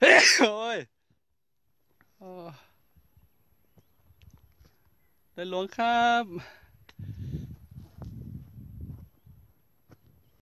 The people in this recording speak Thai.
โอ้ยได้หลวงครับ